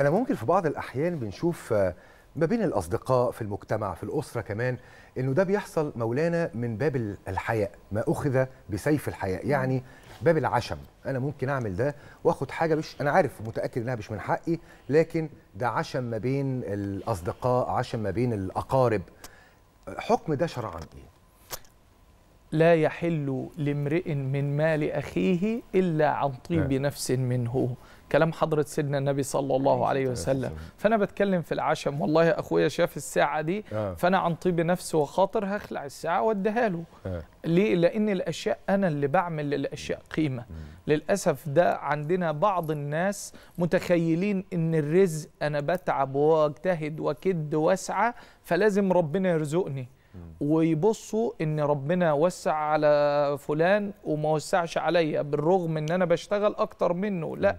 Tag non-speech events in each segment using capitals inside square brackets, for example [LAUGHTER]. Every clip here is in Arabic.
أنا ممكن في بعض الأحيان بنشوف آه، ما بين الأصدقاء في المجتمع في الأسرة كمان إنه ده بيحصل مولانا من باب الحياء ما أخذ بسيف الحياء يعني باب العشم أنا ممكن أعمل ده وآخد حاجة مش أنا عارف متأكد إنها مش من حقي لكن ده عشم ما بين الأصدقاء عشم ما بين الأقارب حكم ده شرعا إيه؟ لا يحل لامرئ من مال أخيه إلا عن طيب نعم. نفس منه كلام حضرة سيدنا النبي صلى الله عليه وسلم فأنا بتكلم في العشم والله أخويا شاف الساعة دي آه. فأنا عن طيب نفس وخاطر هخلع الساعة واديها له آه. ليه؟ لأن الأشياء أنا اللي بعمل للأشياء قيمة للأسف ده عندنا بعض الناس متخيلين أن الرزق أنا بتعب واجتهد وكد واسعى فلازم ربنا يرزقني ويبصوا ان ربنا وسع على فلان وما وسعش عليا بالرغم ان انا بشتغل اكتر منه لا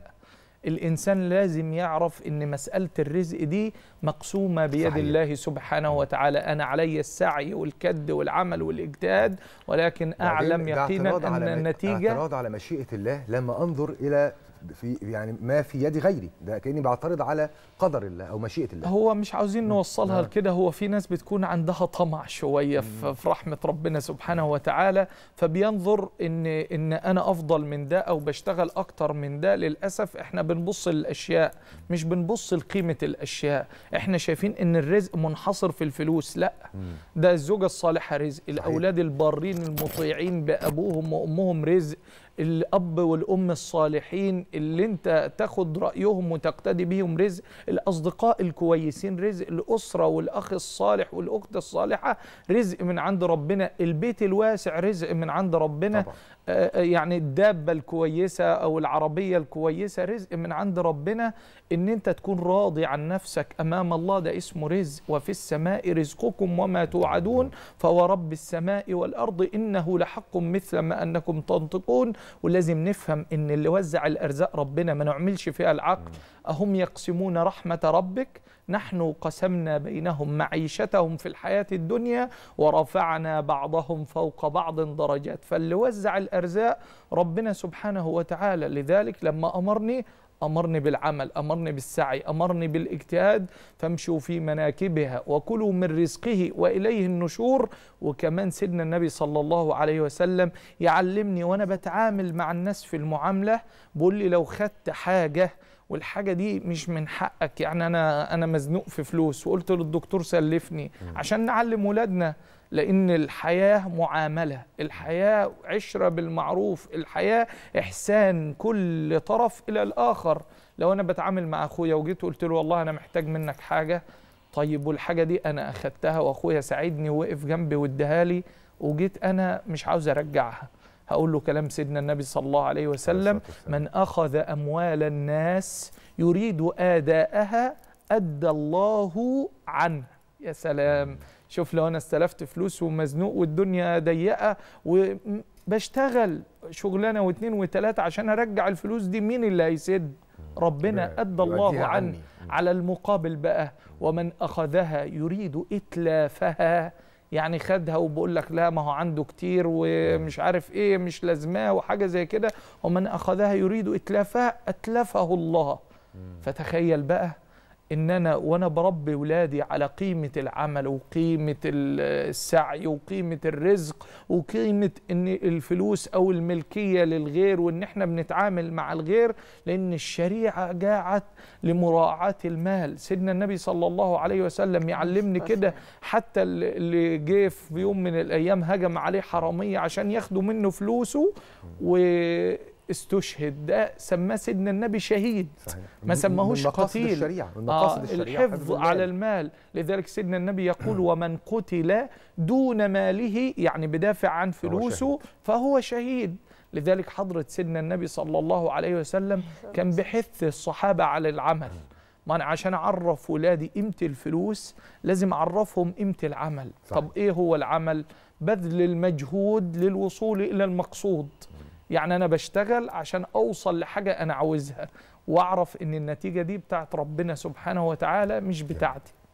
الانسان لازم يعرف ان مساله الرزق دي مقسومه بيد صحيح. الله سبحانه وتعالى انا علي السعي والكد والعمل والاجتهاد ولكن اعلم يقينا ان النتيجه اعتراض على مشيئه الله لما انظر الى في يعني ما في يد غيري ده كاني بعترض على قدر الله او مشيئه الله هو مش عاوزين نوصلها نعم. لكده هو في ناس بتكون عندها طمع شويه في رحمه ربنا سبحانه وتعالى فبينظر ان ان انا افضل من ده او بشتغل اكتر من ده للاسف احنا بنبص للاشياء مش بنبص لقيمه الاشياء احنا شايفين ان الرزق منحصر في الفلوس لا ده الزوجه الصالحه رزق الاولاد البارين المطيعين بابوهم وامهم رزق الاب والام الصالحين اللي انت تاخد رايهم وتقتدي بيهم رزق الاصدقاء الكويسين رزق الاسره والاخ الصالح والاخت الصالحه رزق من عند ربنا البيت الواسع رزق من عند ربنا طبعا. آه، آه، يعني الدابة الكويسة أو العربية الكويسة رزق من عند ربنا إن أنت تكون راضي عن نفسك أمام الله ده اسمه رزق وفي السماء رزقكم وما توعدون فورب السماء والأرض إنه لحق مثل ما أنكم تنطقون ولازم نفهم إن اللي وزع الأرزاق ربنا ما نعملش فيها العقل أهم يقسمون رحمة ربك نحن قسمنا بينهم معيشتهم في الحياة الدنيا ورفعنا بعضهم فوق بعض درجات فاللي وزع الأرزاق الأرزاق ربنا سبحانه وتعالى لذلك لما أمرني أمرني بالعمل أمرني بالسعي أمرني بالاجتهاد فامشوا في مناكبها وكلوا من رزقه وإليه النشور وكمان سيدنا النبي صلى الله عليه وسلم يعلمني وأنا بتعامل مع الناس في المعاملة بقول لي لو خدت حاجة والحاجه دي مش من حقك يعني انا انا مزنوق في فلوس وقلت للدكتور سلفني عشان نعلم ولادنا لان الحياه معامله الحياه عشره بالمعروف الحياه احسان كل طرف الى الاخر لو انا بتعامل مع اخويا وجيت قلت له والله انا محتاج منك حاجه طيب والحاجه دي انا اخدتها واخويا ساعدني ووقف جنبي واديها لي وجيت انا مش عاوز ارجعها هقول له كلام سيدنا النبي صلى الله عليه وسلم من أخذ أموال الناس يريد آداءها أدى الله عنه يا سلام شوف لو أنا استلفت فلوس ومزنوق والدنيا ضيقة وبشتغل شغلانة واتنين وتلاتة عشان أرجع الفلوس دي مين اللي هيسد ربنا أدى الله عنه على المقابل بقى ومن أخذها يريد إتلافها يعني خدها وبقول لك لا ما هو عنده كتير ومش عارف ايه مش لازماه وحاجه زي كده ومن اخذها يريد اتلافها اتلفه الله فتخيل بقى ان انا وانا بربي ولادي على قيمه العمل وقيمه السعي وقيمه الرزق وقيمه ان الفلوس او الملكيه للغير وان احنا بنتعامل مع الغير لان الشريعه جاعت لمراعاه المال سيدنا النبي صلى الله عليه وسلم يعلمني كده حتى اللي جه في يوم من الايام هجم عليه حراميه عشان ياخدوا منه فلوسه و استشهد ده سماه سيدنا النبي شهيد صحيح. ما سماهوش قتيل الشريعة. من مقاصد آه الشريعة الحفظ على المال لذلك سيدنا النبي يقول [CLEARS THROAT] ومن قتل دون ماله يعني بدافع عن فلوسه هو فهو شهيد لذلك حضرة سيدنا النبي صلى الله عليه وسلم كان بحث الصحابة على العمل ما انا عشان اعرف ولادي قيمه الفلوس لازم اعرفهم قيمه العمل صحيح. طب ايه هو العمل بذل المجهود للوصول الى المقصود يعني أنا بشتغل عشان أوصل لحاجة أنا عاوزها وأعرف إن النتيجة دي بتاعت ربنا سبحانه وتعالى مش بتاعتي